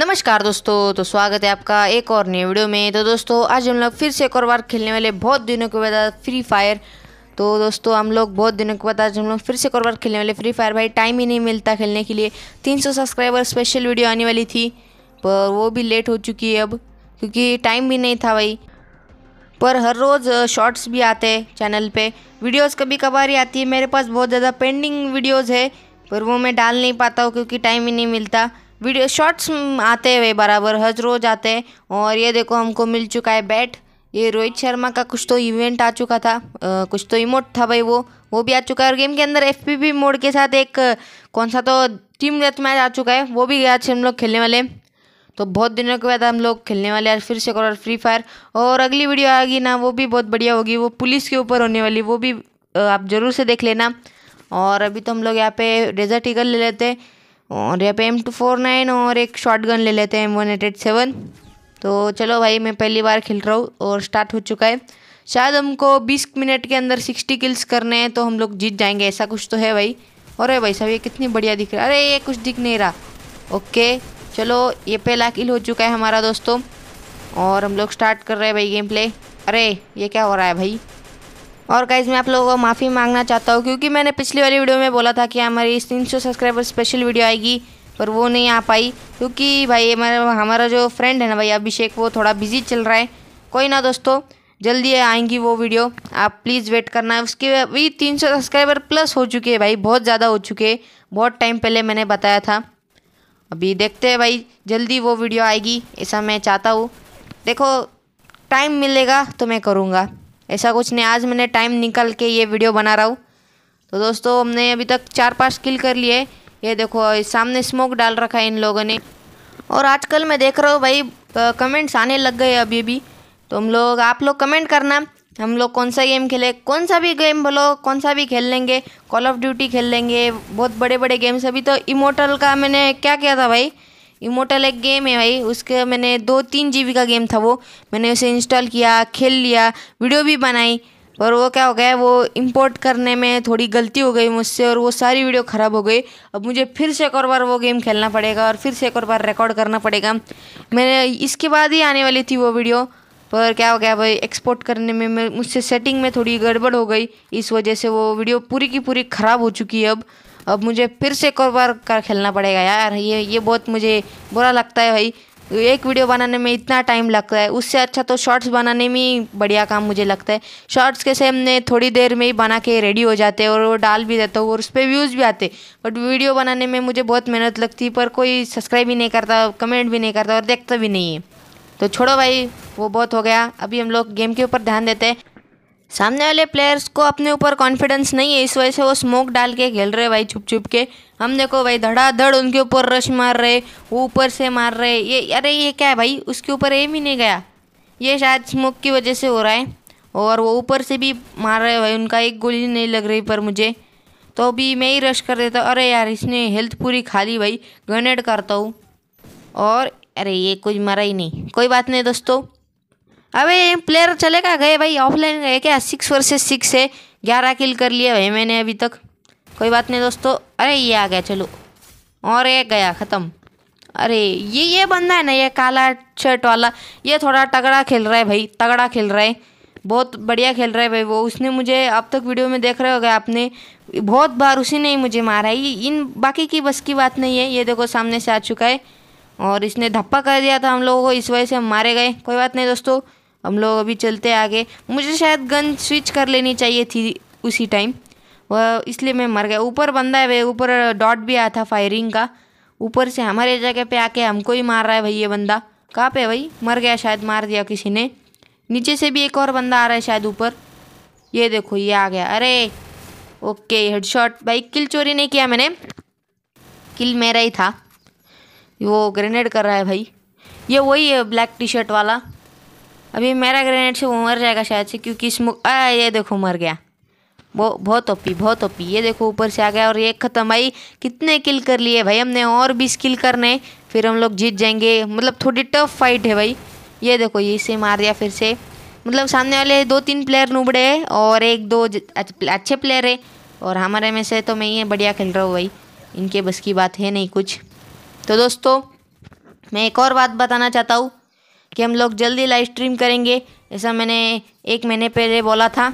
नमस्कार दोस्तों तो स्वागत है आपका एक और नए वीडियो में तो दोस्तों आज हम लोग फिर से एक और बार खेलने वाले बहुत दिनों के बाद फ्री फायर तो दोस्तों हम लोग बहुत दिनों के बाद आज हम लोग फिर से एक और बार खेलने वाले फ्री फायर भाई टाइम ही नहीं मिलता खेलने के लिए 300 सब्सक्राइबर स्पेशल वीडियो आने वाली थी पर वो भी लेट हो चुकी है अब क्योंकि टाइम भी नहीं था भाई पर हर रोज़ शॉर्ट्स भी आते हैं चैनल पर वीडियोज़ कभी कभार ही आती है मेरे पास बहुत ज़्यादा पेंडिंग वीडियोज़ है पर वो मैं डाल नहीं पाता हूँ क्योंकि टाइम ही नहीं मिलता वीडियो शॉर्ट्स आते हुए बराबर हर रोज़ आते हैं और ये देखो हमको मिल चुका है बैट ये रोहित शर्मा का कुछ तो इवेंट आ चुका था आ, कुछ तो इमोट था भाई वो वो भी आ चुका है और गेम के अंदर एफ मोड के साथ एक कौन सा तो टीम डेथ मैच आ चुका है वो भी आज हम लोग खेलने वाले तो बहुत दिनों के बाद हम लोग खेलने वाले यार फिर से और फ्री फायर और अगली वीडियो आएगी ना वो भी बहुत बढ़िया होगी वो पुलिस के ऊपर होने वाली वो भी आप ज़रूर से देख लेना और अभी तो हम लोग यहाँ पे डेजर्ट ईगल ले लेते हैं और यहाँ पे एम टू फोर नाइन और एक शॉर्ट गन ले लेते हैं M one eight eight seven तो चलो भाई मैं पहली बार खेल रहा हूँ और स्टार्ट हो चुका है शायद हमको बीस मिनट के अंदर सिक्सटी किल्स करने हैं तो हम लोग जीत जाएंगे ऐसा कुछ तो है भाई और है भाई साहब ये कितनी बढ़िया दिख रहा है अरे ये कुछ दिख नहीं रहा ओके चलो ये पहला किल हो चुका है हमारा दोस्तों और हम लोग स्टार्ट कर रहे हैं भाई गेम प्ले अरे ये क्या हो रहा है भाई और गाइज़ मैं आप लोगों को माफ़ी मांगना चाहता हूँ क्योंकि मैंने पिछली वाली वीडियो में बोला था कि हमारी तीन सौ सब्सक्राइबर स्पेशल वीडियो आएगी पर वो नहीं आ पाई क्योंकि भाई हमारा हमारा जो फ्रेंड है ना भाई अभिषेक वो थोड़ा बिजी चल रहा है कोई ना दोस्तों जल्दी आएंगी वो वीडियो आप प्लीज़ वेट करना है उसके अभी तीन सौ सब्सक्राइबर प्लस हो चुके हैं भाई बहुत ज़्यादा हो चुके हैं बहुत टाइम पहले मैंने बताया था अभी देखते हैं भाई जल्दी वो वीडियो आएगी ऐसा मैं चाहता हूँ देखो टाइम मिलेगा तो मैं करूँगा ऐसा कुछ नहीं आज मैंने टाइम निकल के ये वीडियो बना रहा हूँ तो दोस्तों हमने अभी तक चार पाँच किल कर लिए ये देखो सामने स्मोक डाल रखा है इन लोगों ने और आजकल मैं देख रहा हूँ भाई कमेंट्स आने लग गए अभी भी तो हम लोग आप लोग कमेंट करना हम लोग कौन सा गेम खेले कौन सा भी गेम बोलो कौन सा भी खेल लेंगे कॉल ऑफ ड्यूटी खेल लेंगे बहुत बड़े बड़े गेम्स अभी तो इमोटल का मैंने क्या किया था भाई इमोटल एक गेम है भाई उसके मैंने दो तीन जी का गेम था वो मैंने उसे इंस्टॉल किया खेल लिया वीडियो भी बनाई पर वो क्या हो गया वो इंपोर्ट करने में थोड़ी गलती हो गई मुझसे और वो सारी वीडियो ख़राब हो गई अब मुझे फिर से एक और बार वो गेम खेलना पड़ेगा और फिर से एक और बार रिकॉर्ड करना पड़ेगा मैंने इसके बाद ही आने वाली थी वो वीडियो पर क्या हो गया भाई एक्सपोर्ट करने में मुझसे सेटिंग में थोड़ी गड़बड़ हो गई इस वजह से वो वीडियो पूरी की पूरी ख़राब हो चुकी है अब अब मुझे फिर से एक और बार कर खेलना पड़ेगा यार ये ये बहुत मुझे बुरा लगता है भाई एक वीडियो बनाने में इतना टाइम लगता है उससे अच्छा तो शॉर्ट्स बनाने में ही बढ़िया काम मुझे लगता है शॉर्ट्स कैसे हमने थोड़ी देर में ही बना के रेडी हो जाते हैं और वो डाल भी देता हूँ और उस पर व्यूज़ भी आते बट वीडियो बनाने में मुझे बहुत मेहनत लगती पर कोई सब्सक्राइब भी नहीं करता कमेंट भी नहीं करता और देखता भी नहीं है तो छोड़ो भाई वो बहुत हो गया अभी हम लोग गेम के ऊपर ध्यान देते हैं सामने वाले प्लेयर्स को अपने ऊपर कॉन्फिडेंस नहीं है इस वजह से वो स्मोक डाल के खेल रहे भाई छुप छुप के हम देखो भाई धड़ाधड़ उनके ऊपर रश मार रहे वो ऊपर से मार रहे ये अरे ये क्या है भाई उसके ऊपर एम ही नहीं गया ये शायद स्मोक की वजह से हो रहा है और वो ऊपर से भी मार रहे भाई उनका एक गोली नहीं लग रही पर मुझे तो अभी मैं ही रश कर देता अरे यार इसने हेल्थ पूरी खाली भाई गनेड करता हूँ और अरे ये कुछ मरा ही नहीं कोई बात नहीं दोस्तों अबे प्लेयर चलेगा गए भाई ऑफलाइन गए क्या सिक्स वर्सेस सिक्स है ग्यारह किल कर लिए भाई मैंने अभी तक कोई बात नहीं दोस्तों अरे ये आ गया चलो और ये गया ख़त्म अरे ये ये बंदा है ना ये काला शर्ट वाला ये थोड़ा तगड़ा खेल रहा है भाई तगड़ा खेल रहा है बहुत बढ़िया खेल रहा है भाई वो उसने मुझे अब तक वीडियो में देख रहे हो आपने बहुत बार उसी ने ही मुझे मारा है इन बाकी की बस की बात नहीं है ये देखो सामने से आ चुका है और इसने धप्पा कर दिया था हम लोगों को इस वजह से हम मारे गए कोई बात नहीं दोस्तों हम लोग अभी चलते आगे मुझे शायद गन स्विच कर लेनी चाहिए थी उसी टाइम वह इसलिए मैं मर गया ऊपर बंदा है भाई ऊपर डॉट भी आया था फायरिंग का ऊपर से हमारे जगह पे आके हमको ही मार रहा है भाई ये बंदा कहाँ पे भाई मर गया शायद मार दिया किसी ने नीचे से भी एक और बंदा आ रहा है शायद ऊपर ये देखो ये आ गया अरे ओके हेडशॉट भाई किल चोरी नहीं किया मैंने किल मेरा ही था वो ग्रेनेड कर रहा है भाई ये वही है ब्लैक टी शर्ट वाला अभी मेरा ग्रेनेड से वो मर जाएगा शायद से क्योंकि स्मोक आ ये देखो मर गया वो बहुत ओपी बहुत ओपी ये देखो ऊपर से आ गया और ये ख़त्म आई कितने किल कर लिए भाई हमने और बीस किल करने फिर हम लोग जीत जाएंगे मतलब थोड़ी टफ फाइट है भाई ये देखो ये इसे मार दिया फिर से मतलब सामने वाले दो तीन प्लेयर नुबड़े हैं और एक दो अच्छे प्लेयर है और हमारे में से तो मैं ही बढ़िया खेल रहा हूँ भाई इनके बस की बात है नहीं कुछ तो दोस्तों मैं एक और बात बताना चाहता हूँ कि हम लोग जल्दी लाइव स्ट्रीम करेंगे ऐसा मैंने एक महीने पहले बोला था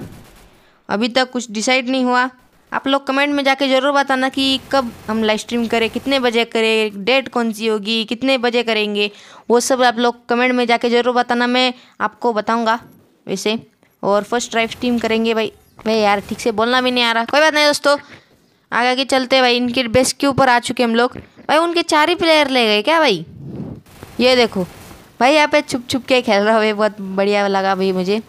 अभी तक कुछ डिसाइड नहीं हुआ आप लोग कमेंट में जाके ज़रूर बताना कि कब हम लाइव स्ट्रीम करें कितने बजे करें डेट कौन सी होगी कितने बजे करेंगे वो सब आप लोग कमेंट में जाके ज़रूर बताना मैं आपको बताऊंगा वैसे और फर्स्ट लाइव स्ट्रीम करेंगे भाई भाई यार ठीक से बोलना भी नहीं आ रहा कोई बात नहीं दोस्तों आगे आगे चलते भाई इनके बेस के ऊपर आ चुके हम लोग भाई उनके चार ही प्लेयर ले गए क्या भाई ये देखो भाई यहाँ पे छुप छुप के खेल रहा है बहुत बढ़िया लगा भाई मुझे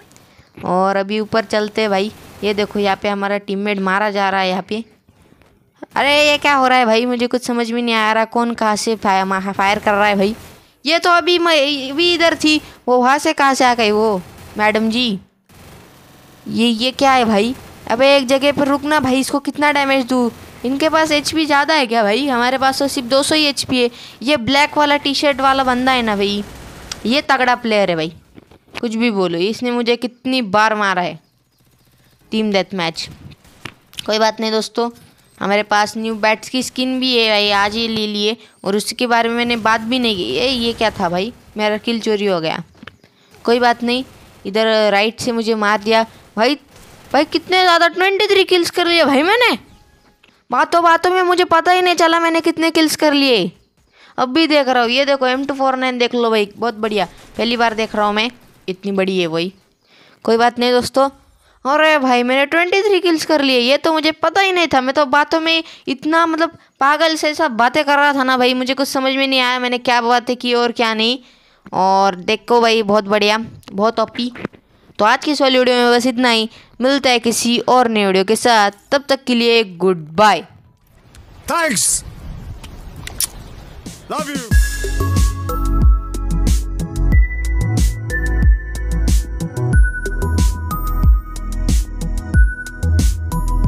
और अभी ऊपर चलते भाई ये देखो यहाँ पे हमारा टीममेट मारा जा रहा है यहाँ पे अरे ये क्या हो रहा है भाई मुझे कुछ समझ में नहीं आ रहा कौन कहाँ से फायर कर रहा है भाई ये तो अभी मैं अभी इधर थी वो वहाँ से कहाँ से आ गई वो मैडम जी ये ये क्या है भाई अबे एक जगह पर रुकना भाई इसको कितना डैमेज दूँ इनके पास एच ज़्यादा है क्या भाई हमारे पास तो सिर्फ दो सौ ही एच है ये ब्लैक वाला टी शर्ट वाला बंदा है ना भाई ये तगड़ा प्लेयर है भाई कुछ भी बोलो इसने मुझे कितनी बार मारा है टीम डेथ मैच कोई बात नहीं दोस्तों हमारे पास न्यू बैट्स की स्किन भी है भाई आज ही ले लिए और उसके बारे में मैंने बात भी नहीं की ये ये क्या था भाई मेरा किल चोरी हो गया कोई बात नहीं इधर राइट से मुझे मार दिया भाई भाई कितने ज़्यादा ट्वेंटी थ्री किल्स कर लिए भाई मैंने बातों बातों में मुझे पता ही नहीं चला मैंने कितने किल्स कर लिए अब भी देख रहा हूँ ये देखो एम टू फोर नाइन देख लो भाई बहुत बढ़िया पहली बार देख रहा हूँ मैं इतनी बड़ी है वही कोई बात नहीं दोस्तों अरे भाई मैंने ट्वेंटी थ्री किल्स कर लिए ये तो मुझे पता ही नहीं था मैं तो बातों में इतना मतलब पागल से सब बातें कर रहा था ना भाई मुझे कुछ समझ में नहीं आया मैंने क्या बातें की और क्या नहीं और देखो भाई बहुत बढ़िया बहुत ओपी तो आज की इस वाली वीडियो में बस इतना ही मिलता है किसी और नई वीडियो के साथ तब तक के लिए goodbye thanks love you